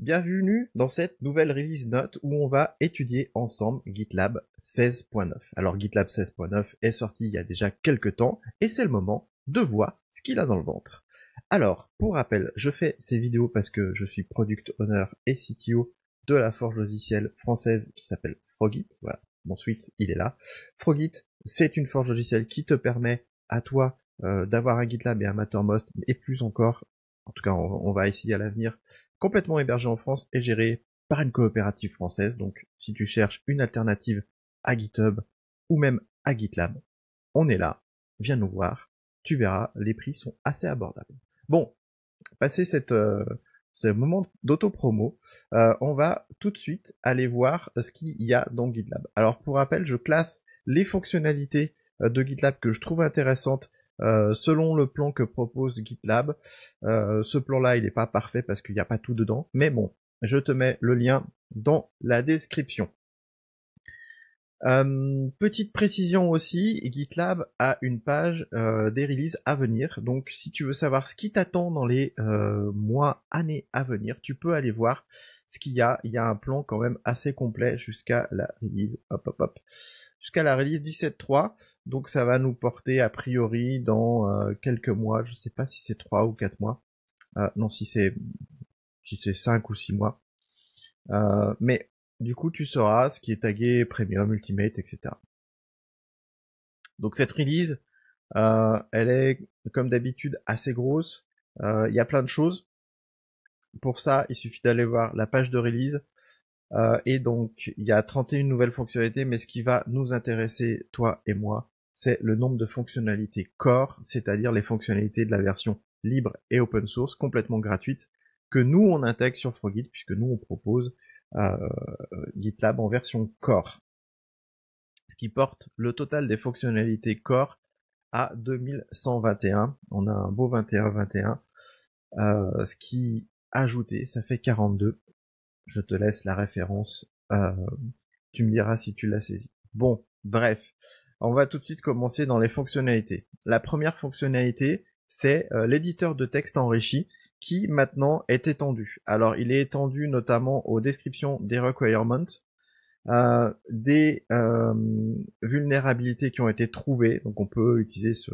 Bienvenue dans cette nouvelle release note où on va étudier ensemble GitLab 16.9. Alors GitLab 16.9 est sorti il y a déjà quelques temps et c'est le moment de voir ce qu'il a dans le ventre. Alors, pour rappel, je fais ces vidéos parce que je suis product owner et CTO de la forge logicielle française qui s'appelle Frogit. Voilà, mon suite, il est là. Frogit, c'est une forge logicielle qui te permet à toi euh, d'avoir un GitLab et un Mattermost et plus encore en tout cas on, va essayer à l'avenir, complètement hébergé en France et géré par une coopérative française. Donc si tu cherches une alternative à GitHub ou même à GitLab, on est là, viens nous voir, tu verras, les prix sont assez abordables. Bon, passé euh, ce moment d'auto-promo, euh, on va tout de suite aller voir ce qu'il y a dans GitLab. Alors pour rappel, je classe les fonctionnalités euh, de GitLab que je trouve intéressantes euh, selon le plan que propose GitLab, euh, ce plan-là, il n'est pas parfait parce qu'il n'y a pas tout dedans. Mais bon, je te mets le lien dans la description. Euh, petite précision aussi, GitLab a une page des releases à venir. Donc si tu veux savoir ce qui t'attend dans les mois, années à venir, tu peux aller voir ce qu'il y a. Il y a un plan quand même assez complet jusqu'à la release. Hop hop hop. Jusqu'à la release 17.3. Donc ça va nous porter a priori dans euh, quelques mois, je ne sais pas si c'est 3 ou 4 mois, euh, non si c'est si 5 ou 6 mois. Euh, mais du coup tu sauras ce qui est tagué Premium, Ultimate, etc. Donc cette release, elle est comme d'habitude assez grosse, il y a plein de choses. Pour ça, il suffit d'aller voir la page de release. et donc, il y a 31 nouvelles fonctionnalités, mais ce qui va nous intéresser, toi et moi, c'est le nombre de fonctionnalités core, c'est-à-dire les fonctionnalités de la version libre et open source, complètement gratuite, que nous on intègre sur Frogit, puisque nous on propose euh, GitLab en version core. Ce qui porte le total des fonctionnalités core à 2121. On a un beau 21.21. Euh, ce qui, ajouté, ça fait 42. Je te laisse la référence. Euh, tu me diras si tu l'as saisi. Bon, bref. On va tout de suite commencer dans les fonctionnalités. La première fonctionnalité, c'est euh, l'éditeur de texte enrichi qui maintenant est étendu. Alors il est étendu notamment aux descriptions des requirements, euh, des euh, vulnérabilités qui ont été trouvées, donc on peut utiliser ce,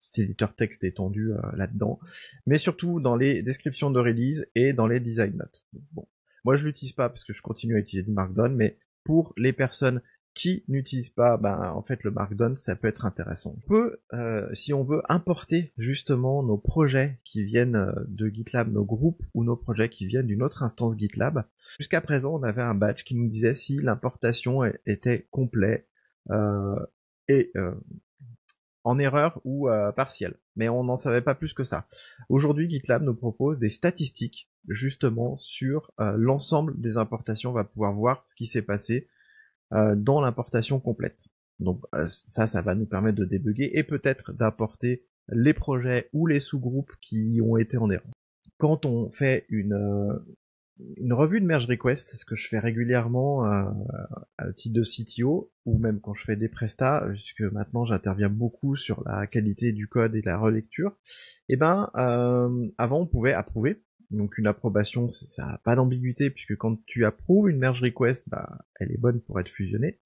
cet éditeur texte étendu là-dedans, mais surtout dans les descriptions de release et dans les design notes. Bon. Moi je l'utilise pas parce que je continue à utiliser du Markdown, mais pour les personnes qui n'utilisent pas, ben, en fait, le Markdown, ça peut être intéressant. On peut, euh, si on veut importer justement nos projets qui viennent euh, de GitLab, nos groupes ou nos projets qui viennent d'une autre instance GitLab, jusqu'à présent, on avait un badge qui nous disait si l'importation était complète euh, et euh, en erreur ou euh, partielle. Mais on n'en savait pas plus que ça. Aujourd'hui, GitLab nous propose des statistiques justement sur l'ensemble des importations. On va pouvoir voir ce qui s'est passé euh, dans l'importation complète. Donc euh, ça, ça va nous permettre de débugger et peut-être d'importer les projets ou les sous-groupes qui ont été en erreur. Quand on fait euh, une, revue de merge request, ce que je fais régulièrement à, titre de CTO, ou même quand je fais des prestats, puisque maintenant j'interviens beaucoup sur la qualité du code et la relecture, et eh ben avant on pouvait approuver, donc une approbation, ça n'a pas d'ambiguïté, puisque quand tu approuves une merge request, bah, elle est bonne pour être fusionnée.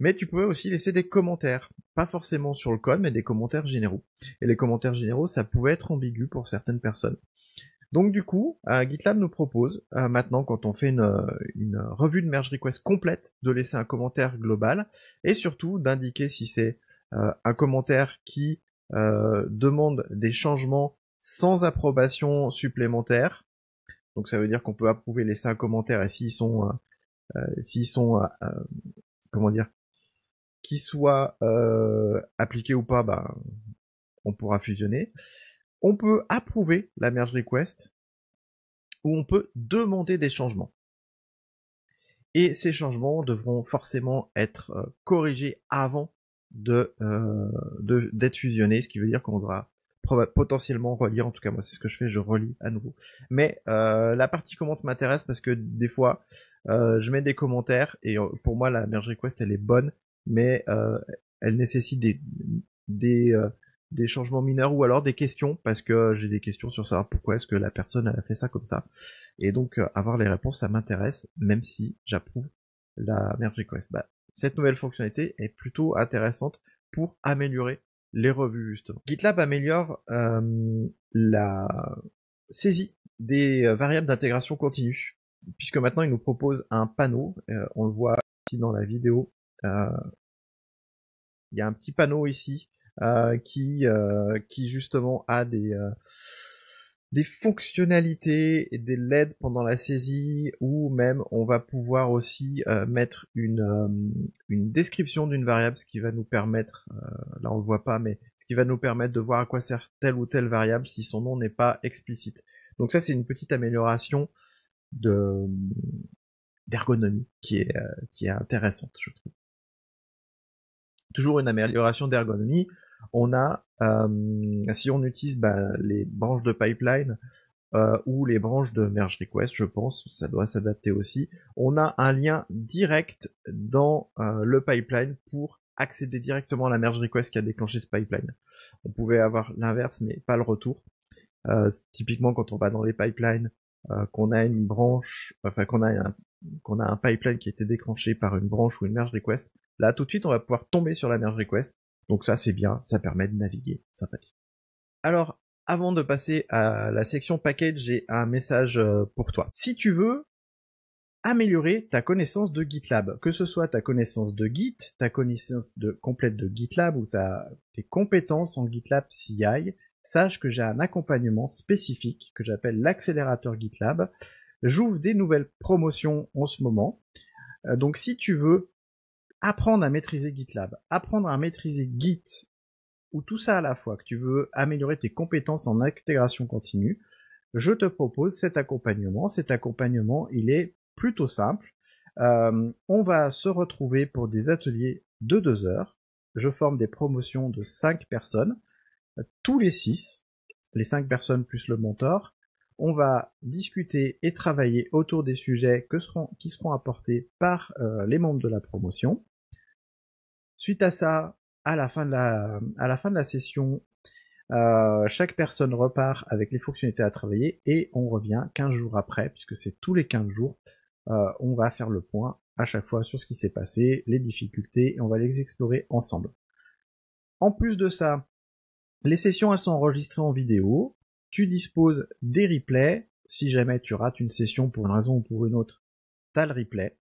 Mais tu pouvais aussi laisser des commentaires, pas forcément sur le code, mais des commentaires généraux. Et les commentaires généraux, ça pouvait être ambigu pour certaines personnes. Donc du coup, euh, GitLab nous propose euh, maintenant, quand on fait euh, une, revue de merge request complète, de laisser un commentaire global et surtout d'indiquer si c'est un commentaire qui demande des changements sans approbation supplémentaire. Donc ça veut dire qu'on peut approuver les cinq commentaires et s'ils sont, euh, euh s'ils sont, euh, euh, comment dire, qu'ils soient appliqués ou pas, bah, on pourra fusionner. On peut approuver la merge request ou on peut demander des changements. Et ces changements devront forcément être corrigés avant de, d'être fusionnés, ce qui veut dire qu'on devra potentiellement relire. En tout cas, moi, c'est ce que je fais, je relis à nouveau. Mais euh, la partie commente m'intéresse parce que des fois, euh, je mets des commentaires et euh, pour moi, la merge request, elle est bonne, mais elle nécessite des des des changements mineurs ou alors des questions parce que j'ai des questions sur ça, pourquoi est-ce que la personne a fait ça comme ça. Et donc avoir les réponses, ça m'intéresse, même si j'approuve la merge request. Bah, cette nouvelle fonctionnalité est plutôt intéressante pour améliorer les revues justement. GitLab améliore euh, la saisie des euh, variables d'intégration continue, puisque maintenant il nous propose un panneau, euh, on le voit ici dans la vidéo, il y a un petit panneau ici qui, qui justement a des, des fonctionnalités et des LED pendant la saisie ou même on va pouvoir aussi euh, mettre une, euh, une description d'une variable ce qui va nous permettre euh, là on le voit pas mais ce qui va nous permettre de voir à quoi sert telle ou telle variable si son nom n'est pas explicite. Donc ça c'est une petite amélioration de d'ergonomie qui est qui est intéressante je trouve. Toujours une amélioration d'ergonomie on a, euh, si on utilise bah, les branches de pipeline euh, ou les branches de merge request, je pense, ça doit s'adapter aussi, on a un lien direct dans euh, le pipeline pour accéder directement à la merge request qui a déclenché ce pipeline. On pouvait avoir l'inverse, mais pas le retour. typiquement, quand on va dans les pipelines, qu'on a une branche, enfin qu'on a un, qu'on a un pipeline qui a été déclenché par une branche ou une merge request, là tout de suite on va pouvoir tomber sur la merge request donc ça c'est bien, ça permet de naviguer, sympathique. Alors, avant de passer à la section package, j'ai un message euh, pour toi. Si tu veux améliorer ta connaissance de GitLab, que ce soit ta connaissance de Git, ta connaissance complète de GitLab ou ta, tes compétences en GitLab CI, sache que j'ai un accompagnement spécifique que j'appelle l'accélérateur GitLab. J'ouvre des nouvelles promotions en ce moment. Euh, donc si tu veux apprendre à maîtriser GitLab, apprendre à maîtriser Git, ou tout ça à la fois, que tu veux améliorer tes compétences en intégration continue, je te propose cet accompagnement. Cet accompagnement, il est plutôt simple. Euh, on va se retrouver pour des ateliers de deux heures. Je forme des promotions de cinq personnes, euh, tous les six, les cinq personnes plus le mentor. On va discuter et travailler autour des sujets qui seront apportés par euh, les membres de la promotion. Suite à ça, à la fin de la, à la, fin de la session, euh, chaque personne repart avec les fonctionnalités à travailler et on revient 15 jours après, puisque c'est tous les 15 jours, euh, on va faire le point à chaque fois sur ce qui s'est passé, les difficultés, et on va les explorer ensemble. En plus de ça, les sessions elles sont enregistrées en vidéo, tu disposes des replays, si jamais tu rates une session pour une raison ou pour une autre, t'as le replay,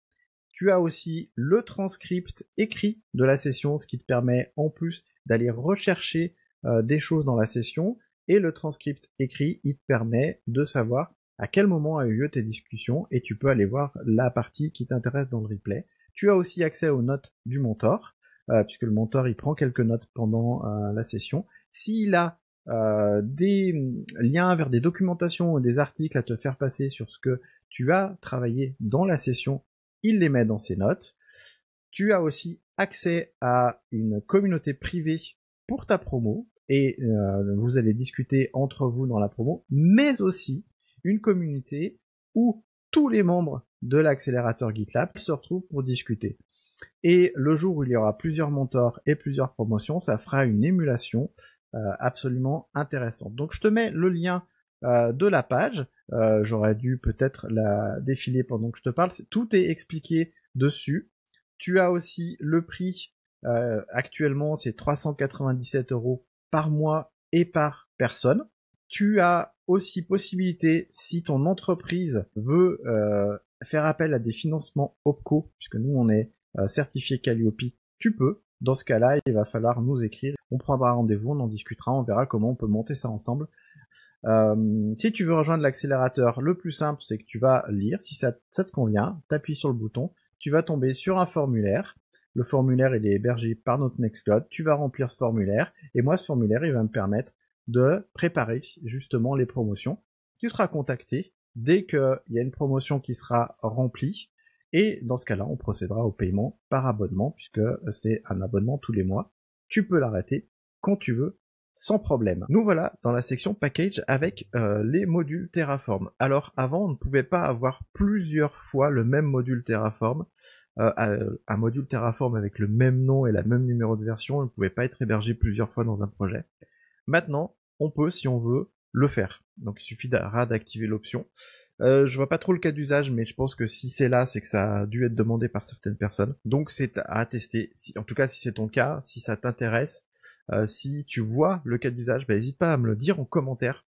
tu as aussi le transcript écrit de la session, ce qui te permet en plus d'aller rechercher euh, des choses dans la session. Et le transcript écrit, il te permet de savoir à quel moment a eu lieu tes discussions et tu peux aller voir la partie qui t'intéresse dans le replay. Tu as aussi accès aux notes du mentor, euh, puisque le mentor il prend quelques notes pendant euh, la session. S'il a des mm, liens vers des documentations ou des articles à te faire passer sur ce que tu as travaillé dans la session, il les met dans ses notes. Tu as aussi accès à une communauté privée pour ta promo et euh, vous allez discuter entre vous dans la promo, mais aussi une communauté où tous les membres de l'accélérateur GitLab se retrouvent pour discuter. Et le jour où il y aura plusieurs mentors et plusieurs promotions, ça fera une émulation euh, absolument intéressante. Donc je te mets le lien euh, de la page. Euh, j'aurais dû peut-être la défiler pendant que je te parle. tout est expliqué dessus. Tu as aussi le prix. Euh, actuellement, c'est 397 euros par mois et par personne. Tu as aussi possibilité, si ton entreprise veut euh, faire appel à des financements OPCO, puisque nous on est certifié Calliope, tu peux. Dans ce cas-là, il va falloir nous écrire. On prendra rendez-vous, on en discutera, on verra comment on peut monter ça ensemble. Euh, si tu veux rejoindre l'accélérateur, le plus simple, c'est que tu vas lire. Si ça, te convient, t'appuies sur le bouton. Tu vas tomber sur un formulaire. Le formulaire, il est hébergé par notre Nextcloud. Tu vas remplir ce formulaire. Et moi, ce formulaire, il va me permettre de préparer justement les promotions. Tu seras contacté dès qu'il y a une promotion qui sera remplie. Et dans ce cas-là, on procédera au paiement par abonnement, puisque c'est un abonnement tous les mois. Tu peux l'arrêter quand tu veux sans problème. Nous voilà dans la section package avec euh, les modules Terraform. Alors avant, on ne pouvait pas avoir plusieurs fois le même module Terraform. Euh, un module Terraform avec le même nom et la même numéro de version, ne pouvait pas être hébergé plusieurs fois dans un projet. Maintenant, on peut, si on veut, le faire. Donc il suffit d'activer l'option. Euh, je vois pas trop le cas d'usage, mais je pense que si c'est là, c'est que ça a dû être demandé par certaines personnes. Donc c'est à tester. Si, en tout cas, si c'est ton cas, si ça t'intéresse, euh, si tu vois le cas d'usage, n'hésite bah, pas à me le dire en commentaire,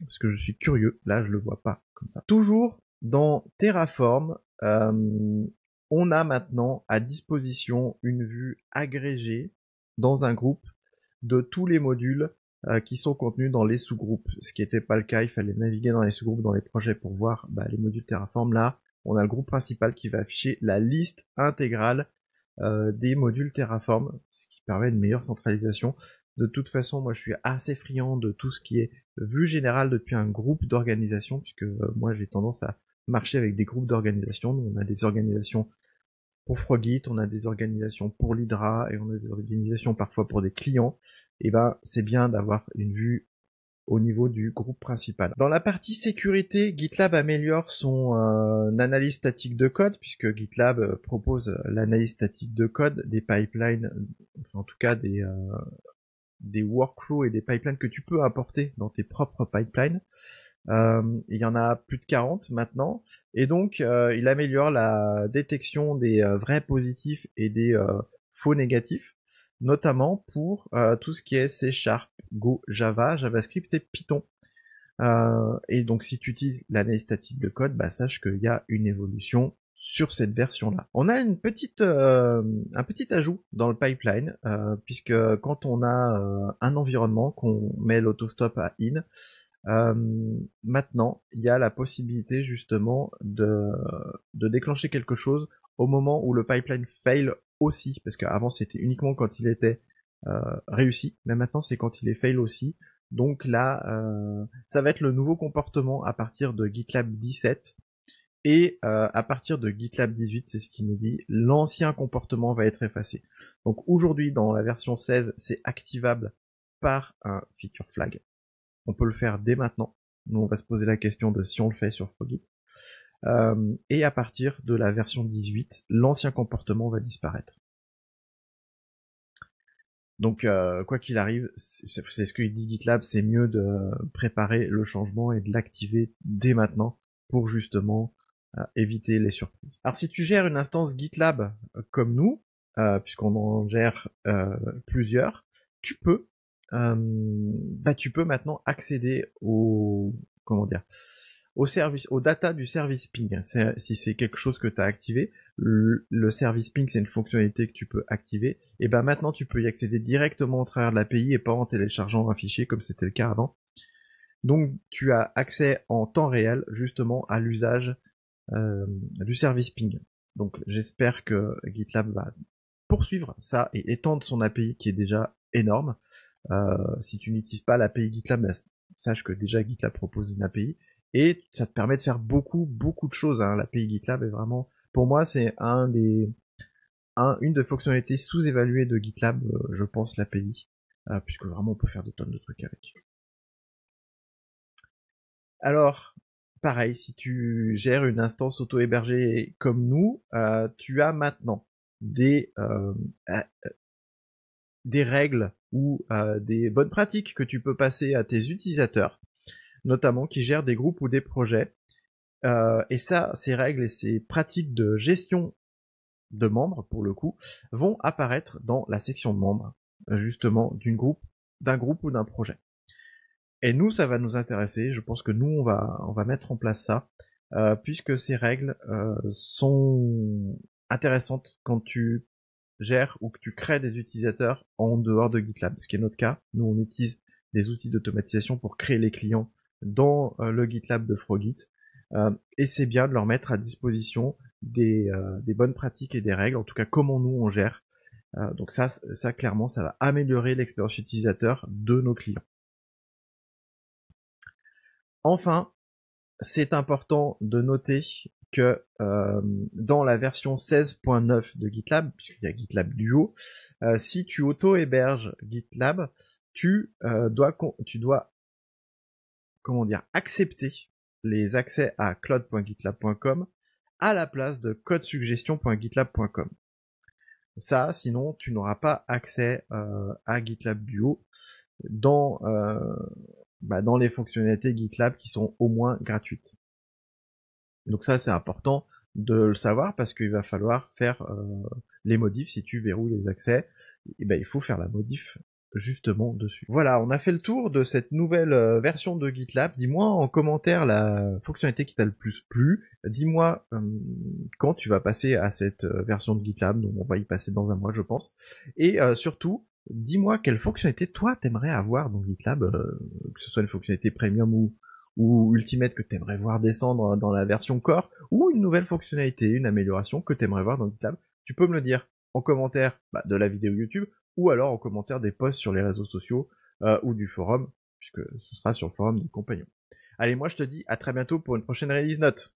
parce que je suis curieux. Là, je le vois pas comme ça. Toujours dans Terraform, euh, on a maintenant à disposition une vue agrégée dans un groupe de tous les modules euh, qui sont contenus dans les sous-groupes. Ce qui n'était pas le cas, il fallait naviguer dans les sous-groupes, dans les projets pour voir bah, les modules Terraform. Là, on a le groupe principal qui va afficher la liste intégrale euh, des modules Terraform, ce qui permet une meilleure centralisation. De toute façon, moi je suis assez friand de tout ce qui est vue générale depuis un groupe d'organisation, puisque euh, moi j'ai tendance à marcher avec des groupes d'organisations. On a des organisations pour Frogit, on a des organisations pour l'Hydra, et on a des organisations parfois pour des clients. Et ben c'est bien d'avoir une vue au niveau du groupe principal. Dans la partie sécurité, GitLab améliore son euh, analyse statique de code, puisque GitLab euh, propose l'analyse statique de code des pipelines, enfin en tout cas des, euh, des workflows et des pipelines que tu peux apporter dans tes propres pipelines. il y en a plus de 40 maintenant. Et donc, il améliore la détection des vrais positifs et des faux négatifs, notamment pour tout ce qui est C Sharp, Go, Java, JavaScript et Python. Euh, et donc si tu utilises l'analyse statique de code, bah, sache qu'il y a une évolution sur cette version-là. On a une petite, euh, un petit ajout dans le pipeline, euh, puisque quand on a un environnement, qu'on met l'autostop à in, maintenant, il y a la possibilité justement de, de déclencher quelque chose au moment où le pipeline fail aussi, parce qu'avant c'était uniquement quand il était euh, réussi, mais maintenant c'est quand il est fail aussi. Donc là, euh, ça va être le nouveau comportement à partir de GitLab 17. Et euh, à partir de GitLab 18, c'est ce qui nous dit, l'ancien comportement va être effacé. Donc aujourd'hui, dans la version 16, c'est activable par un feature flag. On peut le faire dès maintenant. Nous, on va se poser la question de si on le fait sur Frogit. et à partir de la version 18, l'ancien comportement va disparaître. Donc, euh, quoi qu'il arrive, c'est ce qu'il dit GitLab, c'est mieux de préparer le changement et de l'activer dès maintenant pour justement euh, éviter les surprises. Alors, si tu gères une instance GitLab euh, comme nous, puisqu'on en gère plusieurs, tu peux, bah, tu peux maintenant accéder au, comment dire, au service, aux data du service ping. Si c'est quelque chose que tu as activé, le, service ping, c'est une fonctionnalité que tu peux activer. Et ben maintenant, tu peux y accéder directement au travers de l'API et pas en téléchargeant un fichier comme c'était le cas avant. Donc, tu as accès en temps réel, justement, à l'usage euh, du service ping. Donc, j'espère que GitLab va poursuivre ça et étendre son API qui est déjà énorme. Euh, si tu n'utilises pas l'API GitLab, bah, sache que déjà GitLab propose une API et ça te permet de faire beaucoup, beaucoup de choses. Hein. L'API GitLab est vraiment, pour moi, c'est un des, une des fonctionnalités sous-évaluées de GitLab, euh, je pense, l'API, euh, puisque vraiment on peut faire des tonnes de trucs avec. Alors, pareil, si tu gères une instance auto-hébergée comme nous, euh, tu as maintenant des règles ou des bonnes pratiques que tu peux passer à tes utilisateurs notamment, qui gèrent des groupes ou des projets. Euh, et ça, ces règles et ces pratiques de gestion de membres, pour le coup, vont apparaître dans la section de membres, justement, d'un groupe, groupe ou d'un projet. Et nous, ça va nous intéresser. Je pense que nous, on va, on va mettre en place ça, euh, puisque ces règles euh, sont intéressantes quand tu gères ou que tu crées des utilisateurs en dehors de GitLab, ce qui est notre cas. Nous, on utilise des outils d'automatisation pour créer les clients dans euh, le GitLab de Frogit. Euh, et c'est bien de leur mettre à disposition euh, des, bonnes pratiques et des règles, en tout cas comment nous on gère. donc ça, ça clairement, ça va améliorer l'expérience utilisateur de nos clients. Enfin, c'est important de noter que dans la version 16.9 de GitLab, puisqu'il y a GitLab Duo, si tu auto-héberges GitLab, tu, euh, dois, tu dois comment dire, accepter les accès à cloud.gitlab.com à la place de codesuggestion.gitlab.com. Ça, sinon, tu n'auras pas accès euh, à GitLab Duo dans, euh, bah, dans les fonctionnalités GitLab qui sont au moins gratuites. Donc ça, c'est important de le savoir parce qu'il va falloir faire euh, les modifs. Si tu verrouilles les accès, Et eh ben, il faut faire la modif justement dessus. Voilà, on a fait le tour de cette nouvelle euh, version de GitLab. Dis-moi en commentaire la fonctionnalité qui t'a le plus plu. Dis-moi hum, quand tu vas passer à cette euh, version de GitLab. Donc on va y passer dans un mois, je pense. Et euh, surtout, dis-moi quelle fonctionnalité toi t'aimerais avoir dans GitLab, que ce soit une fonctionnalité premium ou ou Ultimate que t'aimerais voir descendre hein, dans la version core, ou une nouvelle fonctionnalité, une amélioration que t'aimerais voir dans GitLab, tu peux me le dire en commentaire bah, de la vidéo YouTube ou alors en commentaire des posts sur les réseaux sociaux euh, ou du forum, puisque ce sera sur le forum des compagnons. Allez, moi je te dis à très bientôt pour une prochaine release note.